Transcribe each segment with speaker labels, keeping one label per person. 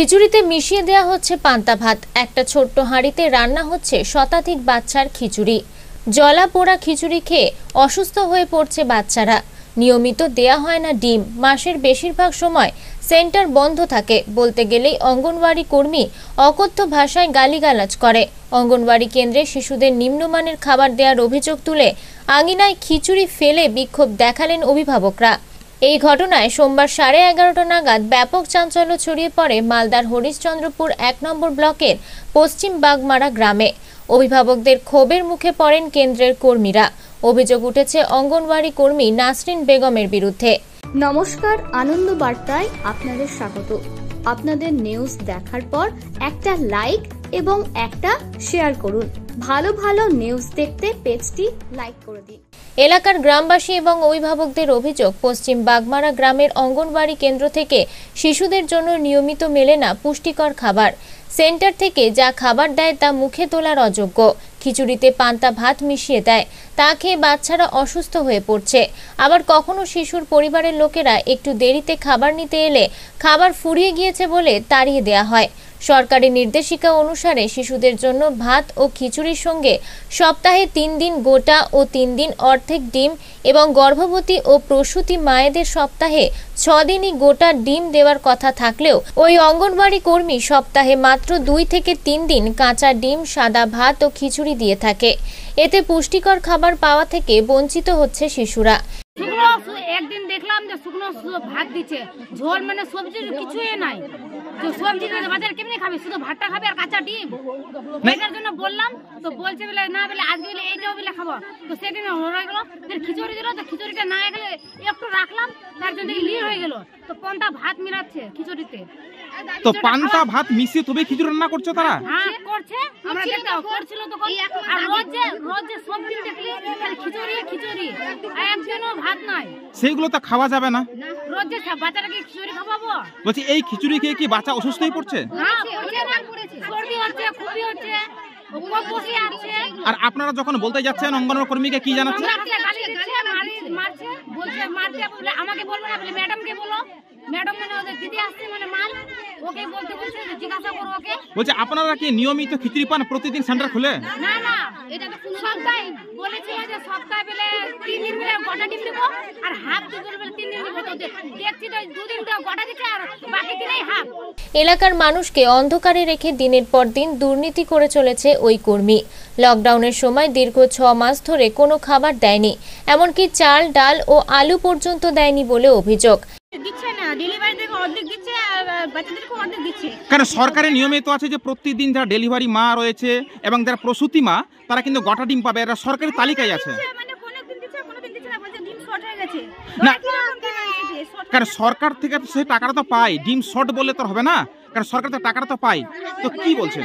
Speaker 1: খিচুড়িতে মিশিয়ে দেয়া হচ্ছে পান্তা ভাত একটা ছোট্ট হাঁড়িতে রান্না হচ্ছে শতাধিক বাচ্চার খিচুড়ি জলা পোড়া খিচুড়ি খেয়ে অসুস্থ হয়ে পড়ছে বাচ্চারা নিয়মিত দেয়া হয় না ডিম মাসের বেশিরভাগ সময় সেন্টার বন্ধ থাকে বলতে গেলেই অঙ্গনওয়াড়ি কর্মী অকথ্য ভাষায় গালিগালাজ করে অঙ্গনওয়াড়ি কেন্দ্রে শিশুদের নিম্নমানের খাবার দেওয়ার অভিযোগ তুলে আঙিনায় খিচুড়ি ফেলে বিক্ষোভ দেখালেন অভিভাবকরা এই ঘটনায় সোমবার সাড়ে এগারোটা নাগাদ ব্যাপক চাঞ্চল্য ছড়িয়ে পড়ে মালদার হরিশচন্দ্রপুর এক নম্বর ব্লকের পশ্চিম বাগমারা গ্রামে অভিভাবকদের ক্ষোভের মুখে পড়েন কেন্দ্রের কর্মীরা অভিযোগ উঠেছে অঙ্গনওয়াড়ি কর্মী নাসরিন বেগমের বিরুদ্ধে নমস্কার আনন্দ বার্তায় আপনাদের স্বাগত আপনাদের নিউজ দেখার পর একটা লাইক এবং একটা শেয়ার করুন ভালো ভালো নিউজ দেখতে পেজটি লাইক করে দিন এলাকার গ্রামবাসী এবং অভিভাবকদের অভিযোগ পশ্চিম বাগমারা গ্রামের অঙ্গনবাড়ি কেন্দ্র থেকে শিশুদের জন্য নিয়মিত মেলে না পুষ্টিকর খাবার সেন্টার থেকে যা খাবার দেয় তা মুখে তোলার অযোগ্য খিচুড়িতে পান্তা ভাত মিশিয়ে দেয় তা খেয়ে বাচ্চারা অসুস্থ হয়ে পড়ছে আবার কখনো শিশুর পরিবারের লোকেরা একটু দেরিতে খাবার নিতে এলে খাবার ফুরিয়ে গিয়েছে বলে তাড়িয়ে দেয়া হয় সরকারি নির্দেশিকা অনুসারে শিশুদের জন্য ভাত ও খিচুড়ির সঙ্গে সপ্তাহে তিন দিন গোটা ও তিন দিন অর্ধেক ডিম এবং গর্ভবতী ও প্রসূতি মায়েদের সপ্তাহে ছ দিনই গোটা ডিম দেওয়ার কথা থাকলেও ওই অঙ্গনবাড়ি কর্মী সপ্তাহে মাত্র দুই থেকে তিন দিন কাঁচা ডিম সাদা ভাত ও খিচুড়ি দিয়ে থাকে এতে পুষ্টিকর খাবার পাওয়া থেকে বঞ্চিত হচ্ছে শিশুরা
Speaker 2: যে শুকনো ভাত দিচ্ছে ঝোল মানে সবজির কিছুই নাই তো সবজি বাজার কেমনি খাবে শুধু ভাতটা খাবে আর কাঁচা ডিম এটার জন্য বললাম তো বলছে বলে না বলে আজকে বলে এইটাও বলে খাবো তো সেদিন হয়ে গেলো খিচুড়ি দিল তো খিচুড়িটা না গেলে একটু রাখলাম তার জন্য লির হয়ে গেল তো কোনটা ভাত মিলাচ্ছে খিচুড়িতে
Speaker 3: তো পান্তা ভাত মিশিয়ে তবে খিচুড়ি রান্না করছো তারা সেইগুলো তো খাওয়া যাবে না বলছি এই খিচুড়ি খেয়ে কি বাচ্চা অসুস্থ হয়ে পড়ছে আর আপনারা যখন বলতে যাচ্ছেন অঙ্গনওয়াড়ি কর্মীকে কি জানাচ্ছেন
Speaker 2: আমাকে বলবো না ম্যাডামকে বলো ম্যাডাম মানে ওদের দিদি আসছে মানে মা
Speaker 3: বলছে আপনারা কি নিয়মিত খিচুড়ি পান প্রতিদিন সেন্টার খুলে
Speaker 1: এলাকার মানুষকে অন্ধকারে রেখে দিনের পর দিন দুর্নীতি করে চলেছে ওই কর্মী লকডাউনের সময় দীর্ঘ ছ মাস ধরে কোনো খাবার দেয়নি এমনকি চাল ডাল ও আলু পর্যন্ত দেয়নি বলে অভিযোগ
Speaker 4: কারণ সরকারের
Speaker 3: নিয়মে তো আছে যে প্রতিদিন যারা ডেলিভারি মা রয়েছে এবং যারা প্রসূতি মা তারা কিন্তু গোটা ডিম পাবে এরা সরকারি তালিকায় আছে মানে
Speaker 4: না মানে মানে কারণ
Speaker 3: সরকার থেকে তো সেই টাকাটা তো পায় ডিম শর্ট বললে তো হবে না কারণ সরকার তো টাকাটা তো পায় তো কি বলছেন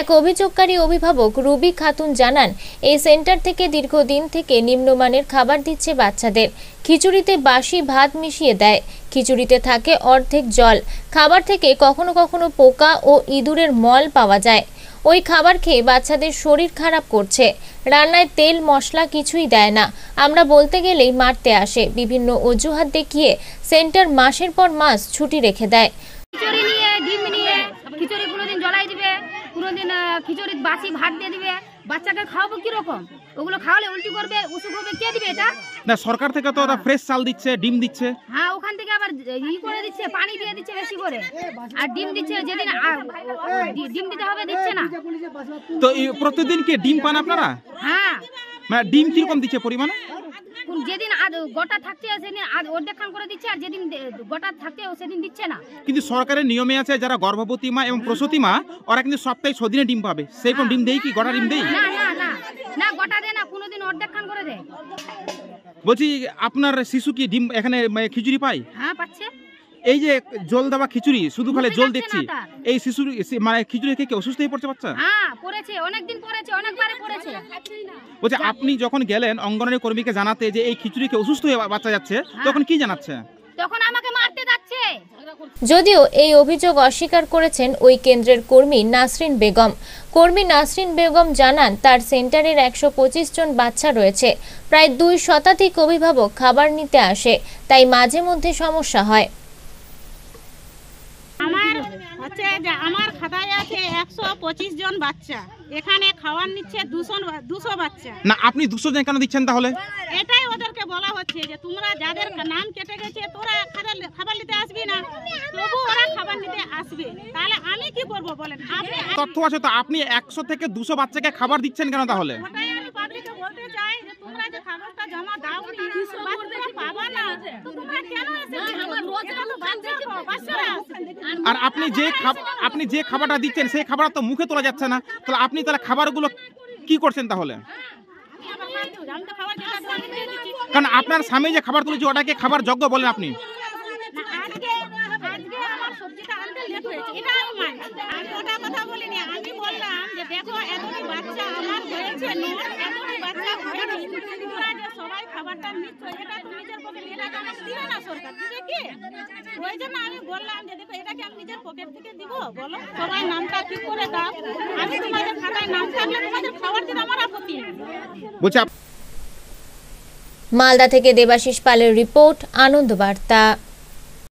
Speaker 1: এক অভিযোগকারী অভিভাবক রুবি খাতুন জানান এই সেন্টার থেকে দীর্ঘদিন থেকে নিম্নমানের খাবার দিচ্ছে বাচ্চাদের খিচুড়িতে বাসি ভাত মিশিয়ে দেয় খিচুড়িতে থাকে অর্ধেক জল খাবার থেকে কখনো কখনো পোকা ও ইঁদুরের মল পাওয়া যায় ওই খাবার খেয়ে বাচ্চাদের শরীর খারাপ করছে রান্নায় তেল মশলা কিছুই দেয় না আমরা বলতে গেলেই মারতে আসে বিভিন্ন অজুহাত দেখিয়ে সেন্টার মাসের পর মাস ছুটি রেখে দেয়
Speaker 2: খিচুড়ি বাসি ভাত দিয়ে দিবে বাচ্চাকে খাওয়াবো কিরকম ওগুলো খাওয়ালে উল্টি করবে উসুক হবে কে দিবে এটা
Speaker 3: না সরকার থেকে তো ওরা ফ্রেশ হ্যাঁ। চাল দিচ্ছে ডিম দিচ্ছে
Speaker 2: হ্যাঁ ওখান থেকে আবার ই করে দিচ্ছে পানি দিয়ে দিচ্ছে বেশি করে আর ডিম দিচ্ছে যেদিন ডিম দিতে হবে দিচ্ছে না তো প্রতিদিন কি ডিম পান আপনারা হ্যাঁ
Speaker 3: মানে ডিম কিরকম দিচ্ছে পরিমাণে
Speaker 2: যেদিন গোটা থাকছে সেদিন অর্ধেকখান করে দিচ্ছে আর যেদিন গোটা থাকছে সেদিন দিচ্ছে না
Speaker 3: কিন্তু সরকারের নিয়মে আছে যারা গর্ভবতী মা এবং প্রসূতি মা ওরা কিন্তু সপ্তাহে ছদিনে ডিম পাবে সেই ডিম দেই কি গোটা ডিম দেই না না
Speaker 2: না না গোটা দেয় না কোনোদিন অর্ধেক্ষণ করে দেয়
Speaker 3: বলছি আপনার শিশু কি ডিম এখানে মানে খিচুড়ি পায় হ্যাঁ পাচ্ছে এই যে জল দেওয়া খিচুড়ি শুধু খালে জল দেখছি এই শিশু মানে খিচুড়ি থেকে অসুস্থ হয়ে পড়ছে বাচ্চা
Speaker 2: হ্যাঁ, পড়েছে পড়েছে পড়েছে
Speaker 3: বলছে আপনি যখন গেলেন অঙ্গনারী কর্মীকে জানাতে যে এই খিচুড়ি খেয়ে অসুস্থ হয়ে বাচ্চা যাচ্ছে হ্যাঁ। তখন কি জানাচ্ছে তখন আমাকে মারতে
Speaker 1: যাচ্ছে যদিও এই অভিযোগ অস্বীকার করেছেন ওই কেন্দ্রের কর্মী নাসরিন বেগম কর্মী নাসরিন বেগম জানান তার সেন্টারের একশো পঁচিশ জন বাচ্চা রয়েছে প্রায় দুই শতাধিক অভিভাবক খাবার নিতে আসে তাই মাঝে মধ্যে সমস্যা হয়
Speaker 4: হচ্ছে যে আমার খাতায় আছে একশো পঁচিশ জন বাচ্চা এখানে খাওয়ার নিচ্ছে দুশো দুশো বাচ্চা
Speaker 3: না আপনি দুশো জন কেন দিচ্ছেন তাহলে
Speaker 4: এটাই ওদেরকে বলা হচ্ছে যে তোমরা যাদের নাম কেটে গেছে তোরা খাবার খাবার নিতে আসবি না তবু ওরা খাবার নিতে আসবে তাহলে আমি কি করবো বলেন আপনি তথ্য
Speaker 3: আছে তো আপনি একশো থেকে দুশো বাচ্চাকে খাবার দিচ্ছেন কেন তাহলে
Speaker 4: জমা দাও পাবা না আর আপনি যে
Speaker 3: আপনি যে খাবারটা দিচ্ছেন সেই খাবার তো মুখে তোলা যাচ্ছে না তাহলে আপনি তাহলে খাবারগুলো কি করছেন তাহলে কারণ আপনার স্বামী যে খাবার তুলেছে ওটাকে খাবার যোগ্য বলেন আপনি
Speaker 4: দেখো বাচ্চা আমার হয়েছে মালদা
Speaker 1: থেকে দেবাশিস পালের রিপোর্ট আনন্দ বার্তা